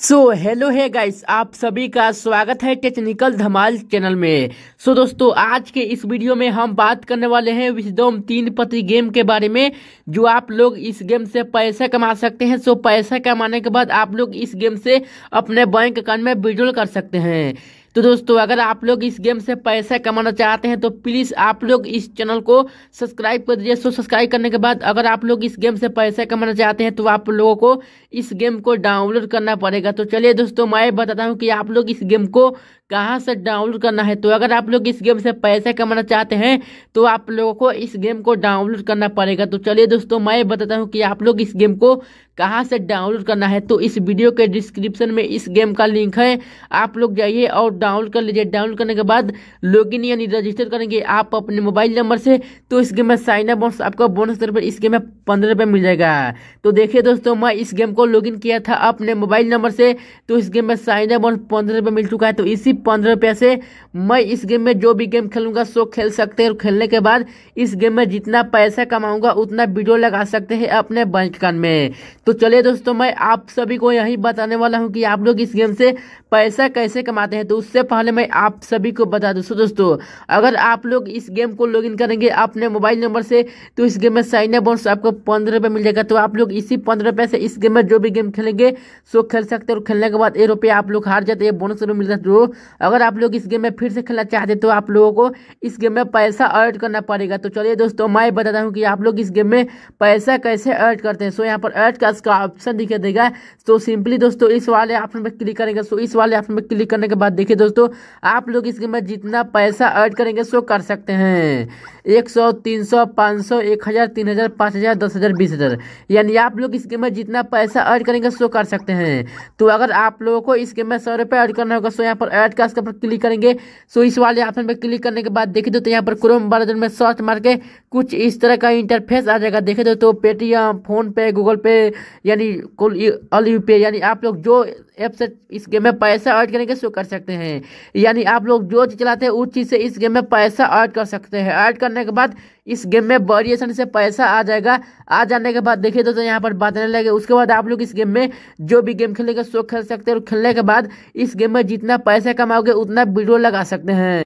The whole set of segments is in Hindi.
सो हेलो है गाइस आप सभी का स्वागत है टेक्निकल धमाल चैनल में सो so, दोस्तों आज के इस वीडियो में हम बात करने वाले हैं विजडोम तीन पति गेम के बारे में जो आप लोग इस गेम से पैसा कमा सकते हैं सो so, पैसा कमाने के बाद आप लोग इस गेम से अपने बैंक अकाउंट में विड्रोल कर सकते हैं तो दोस्तों अगर आप लोग इस गेम से पैसा कमाना चाहते हैं तो प्लीज़ आप लोग इस चैनल को सब्सक्राइब कर दीजिए सो सब्सक्राइब करने के बाद अगर आप लोग इस गेम से पैसा कमाना चाहते हैं तो आप लोगों को इस गेम को डाउनलोड करना पड़ेगा तो चलिए दोस्तों मैं बताता हूँ कि आप लोग इस गेम को कहाँ से डाउनलोड करना है तो अगर आप लोग इस गेम से पैसा कमाना चाहते हैं तो आप लोगों को इस गेम को डाउनलोड करना पड़ेगा तो चलिए दोस्तों मैं बताता हूँ कि आप लोग इस गेम को कहाँ से डाउनलोड करना है तो इस वीडियो के डिस्क्रिप्शन में इस गेम का लिंक है आप लोग जाइए और डाउनलोड कर लीजिए डाउनलोड करने के बाद लॉगिन यानी रजिस्टर करेंगे आप अपने मोबाइल नंबर से तो इस गेम में अप बोनस आपका बोनस तौर पर इस गेम में पंद्रह रुपये मिल जाएगा तो देखिए दोस्तों मैं इस गेम को लॉगिन किया था अपने मोबाइल नंबर से तो इस गेम में अप बोनस पंद्रह रुपये मिल चुका है तो इसी पंद्रह रुपये से मैं इस गेम में जो भी गेम खेलूंगा सो खेल सकते हैं और खेलने के बाद इस गेम में जितना पैसा कमाऊंगा उतना वीडियो लगा सकते हैं अपने बैंक अकाउंट में तो चलिए दोस्तों मैं आप सभी को यही बताने वाला हूँ कि आप लोग इस गेम से पैसा कैसे कमाते हैं तो उस उससे पहले मैं आप सभी को बता दूँ दोस्तों अगर आप लोग इस गेम को लॉग करेंगे अपने मोबाइल नंबर से तो इस गेम में साइन अप बोनस आपको पंद्रह रुपये मिल जाएगा तो आप लोग इसी पंद्रह रुपये से इस गेम में जो भी गेम खेलेंगे सो खेल सकते हैं और खेलने के बाद ये रुपये आप लोग हार जाते हैं बोनस रुपये मिलता है तो अगर आप लोग इस गेम में फिर से खेलना चाहते तो आप लोगों को इस गेम में पैसा अर्ट करना पड़ेगा तो चलिए दोस्तों मैं बताता हूँ कि आप लोग इस गेम में पैसा कैसे अर्ट करते हैं सो यहाँ पर अर्ट का ऑप्शन दिखा देगा तो सिंपली दोस्तों इस वाले ऑप्शन पर क्लिक करेंगे सो इस वाले ऑप्शन पर क्लिक करने के बाद देखिए दोस्तों आप लोग इस गेम में जितना पैसा ऐड करेंगे सो कर सकते हैं एक सौ तीन सौ पाँच सौ एक हज़ार तीन हज़ार पाँच हज़ार दस हज़ार बीस हज़ार यानी आप लोग इस गेम में जितना पैसा ऐड करेंगे सो कर सकते हैं तो अगर आप लोगों को इस गेम में सौ रुपये ऐड करना होगा सो यहाँ पर ऐड का ऊपर क्लिक करेंगे सो इस वाले ऑप्शन पर क्लिक करने के बाद देखे दो तो यहाँ पर क्रोम बर्जन में सर्च मार के कुछ इस तरह का इंटरफेस आ जाएगा देखे दो तो पेटीएम फ़ोनपे गूगल पे यानी ऑल यू पे यानी आप लोग जो ऐप से इस गेम में पैसा ऐड करेंगे सो कर सकते हैं हैं यानी आप लोग जो चीज़ चलाते हैं उस चीज़ से इस गेम में पैसा ऐड कर सकते हैं ऐड करने के बाद इस गेम में वेरिएशन से पैसा आ जाएगा आ जाने के बाद देखिए दोस्तों यहाँ पर बात नहीं लगे उसके बाद आप लोग इस गेम में जो भी गेम खेलेंगे सो खेल सकते हैं और खेलने के बाद इस गेम में जितना पैसा कमाओगे उतना वीडियो लगा सकते हैं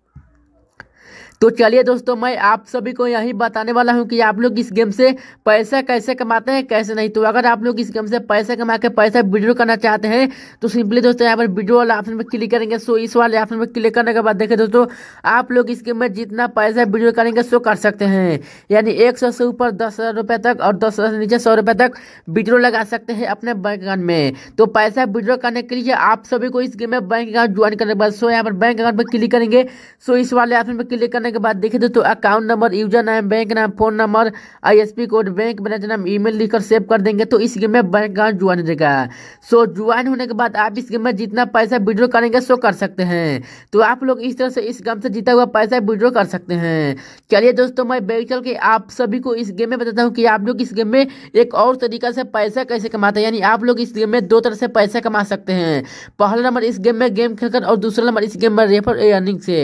तो चलिए दोस्तों मैं आप सभी को यही बताने वाला हूँ कि आप लोग इस गेम से पैसा कैसे कमाते हैं कैसे नहीं तो अगर आप लोग इस गेम से पैसे कमा के पैसा विड्रो करना चाहते हैं तो सिंपली दोस्तों यहाँ पर विड्रो वाला ऑप्शन में क्लिक करेंगे सो इस वाले ऑप्शन में क्लिक करने के बाद देखें दोस्तों आप लोग इस गेम में जितना पैसा विड्रो करेंगे सो कर सकते हैं यानी एक सौ से ऊपर दस हज़ार तक और दस हज़ार से नीचे सौ तक विड्रो लगा सकते हैं अपने बैंक अकाउंट में तो पैसा विड्रो करने के लिए आप सभी को इस गेम में बैंक अकाउंट ज्वाइन करने के बाद सो यहाँ पर बैंक अकाउंट पर क्लिक करेंगे सो इस वाले ऑप्शन में क्लिक करने करने के बाद देखिए दोस्तों अकाउंट नंबर यूजर नाम बैंक नाम phone number ISP code bank manager नाम ईमेल लिखकर सेव कर देंगे तो इस गेम में बैंक अकाउंट ज्वाइन हो जाएगा सो ज्वाइन होने के बाद आप इस गेम में जितना पैसा विड्रॉ करेंगे सो कर सकते हैं तो आप लोग इस तरह से इस गेम से जीता हुआ पैसा विड्रॉ कर सकते हैं चलिए दोस्तों मैं बैग चल के आप सभी को इस गेम में बताता हूँ कि आप लोग इस गेम में एक और तरीका से पैसा कैसे कमाते हैं यानी आप लोग इस गेम में दो तरह से पैसा कमा सकते हैं पहला नंबर इस गेम में गेम खेलकर और दूसरा नंबर इस गेम में रेफर अर्निंग से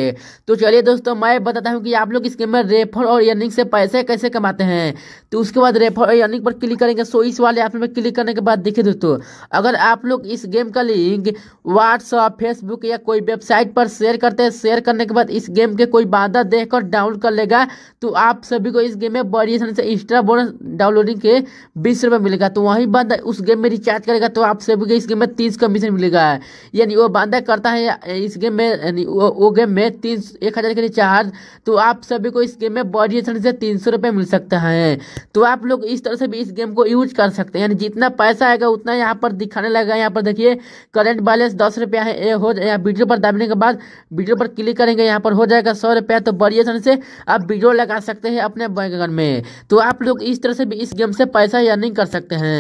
तो चलिए दोस्तों मैं बताता हूँ कि आप लोग इसके में रेफर और अर्निंग से पैसे कैसे कमाते हैं तो उसके बाद रेफर और अर्निंग पर क्लिक करेंगे सो इस वाले ऐप में क्लिक करने के बाद देखिए दोस्तों अगर आप लोग इस गेम का लिंक व्हाट्सअप फेसबुक या कोई वेबसाइट पर शेयर करते हैं शेयर करने के बाद इस गेम के कोई बाधा देखकर डाउनलोड कर लेगा तो आप सभी को इस गेम में बड़ी आसानी से एक्स्ट्रा बोनस डाउनलोडिंग के बीस रुपये मिलेगा तो वही बंदा उस गेम में रिचार्ज करेगा तो आप सभी को इस गेम में तीस कमीशन मिलेगा यानी वो बंदा करता है इस गेम में वो, वो गेम में तीन एक हज़ार के रिचार्ज तो आप सभी को इस गेम में बॉडी एसन से तीन सौ रुपये मिल सकता है तो आप लोग इस तरह से भी इस गेम को यूज कर सकते हैं यानी जितना पैसा आएगा उतना यहाँ पर दिखाने लगेगा यहाँ पर देखिए करेंट बैलेंस दस रुपया है हो जाए वीडियो पर दबने के बाद वीडियो पर क्लिक करेंगे यहाँ पर हो जाएगा सौ रुपया तो बड़ी आसानी से आप वीडियो लगा सकते हैं अपने अकाउंट में तो आप लोग इस तरह से भी इस गेम से पैसा अर्निंग कर सकते हैं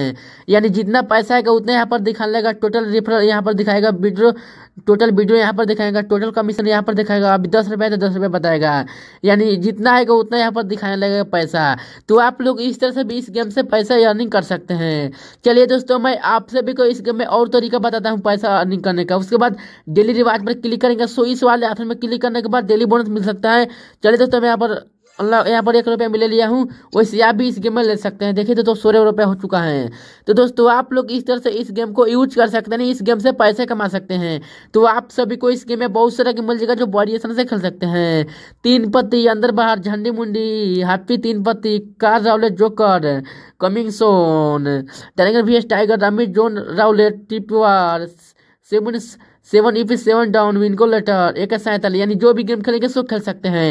यानी जितना पैसा आएगा उतना यहाँ पर दिखाने लगेगा टोटल रिफरल यहाँ पर दिखाएगा वीडियो टोटल वीडियो यहाँ पर दिखाएगा टोटल कमीशन यहाँ पर दिखाएगा अभी दस रुपये तो दस रुपये बताएगा यानी जितना है उतना यहाँ पर दिखाने लगेगा पैसा तो आप लोग इस तरह से भी इस गेम से पैसा अर्निंग कर सकते हैं चलिए दोस्तों मैं आपसे भी कोई इस गेम में और तरीका बताता हूँ पैसा अर्निंग करने का उसके बाद डेली रिवार्ड पर क्लिक करेंगे सो इस वाले ऑप्शन में क्लिक करने के बाद डेली बोनस मिल सकता है चलिए दोस्तों मैं यहाँ पर अल्लाह यहाँ पर एक रुपये में ले लिया हूँ वैसे आप भी इस गेम में ले सकते हैं देखिए तो दोस्तों सोलह रुपये हो चुका है तो दोस्तों आप लोग इस तरह से इस गेम को यूज कर सकते हैं इस गेम से पैसे कमा सकते हैं तो आप सभी को इस गेम में बहुत सारा गेम मिल जाएगा जो वॉरिएशन से खेल सकते हैं तीन पत्ती अंदर बाहर झंडी मुंडी happy Teen Patti car roulette joker coming soon tiger भी टाइगर रामी जोन राउलेट टिपवार सेवन सेवन इफ सेवन डाउन विन को लटर एक सैंतालीस यानी जो भी गेम खेलेंगे सो खेल सकते हैं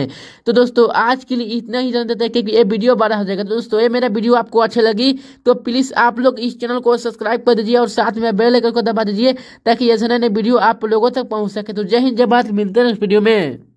तो दोस्तों आज के लिए इतना ही जानते थे क्योंकि ये वीडियो बड़ा हो जाएगा तो दोस्तों ये मेरा वीडियो आपको अच्छी लगी तो प्लीज़ आप लोग इस चैनल को सब्सक्राइब कर दीजिए और साथ में बेल आइकन को दबा दीजिए ताकि ऐसे नए वीडियो आप लोगों तक पहुँच सके तो जय हिंद जय भारत मिलते हैं इस वीडियो में